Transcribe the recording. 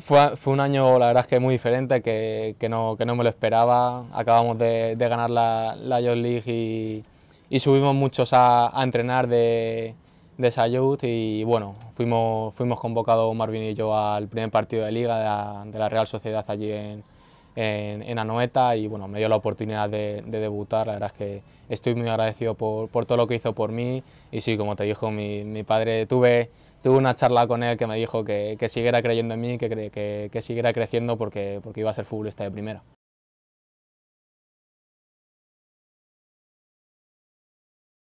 Fue, fue, un año, la verdad es que muy diferente, que, que, no, que no, me lo esperaba. Acabamos de, de ganar la, la Youth League y, y subimos muchos a, a entrenar de, de, esa Youth y bueno, fuimos, fuimos convocados Marvin y yo al primer partido de liga de la, Real Sociedad allí en, en, Anoeta y bueno, me dio la oportunidad de, de, debutar, la verdad es que estoy muy agradecido por, por, todo lo que hizo por mí y sí, como te dijo mi, mi padre, tuve tuve una charla con él que me dijo que, que siguiera creyendo en mí, que, siguiera creciendo porque, porque iba a ser futbolista de primera.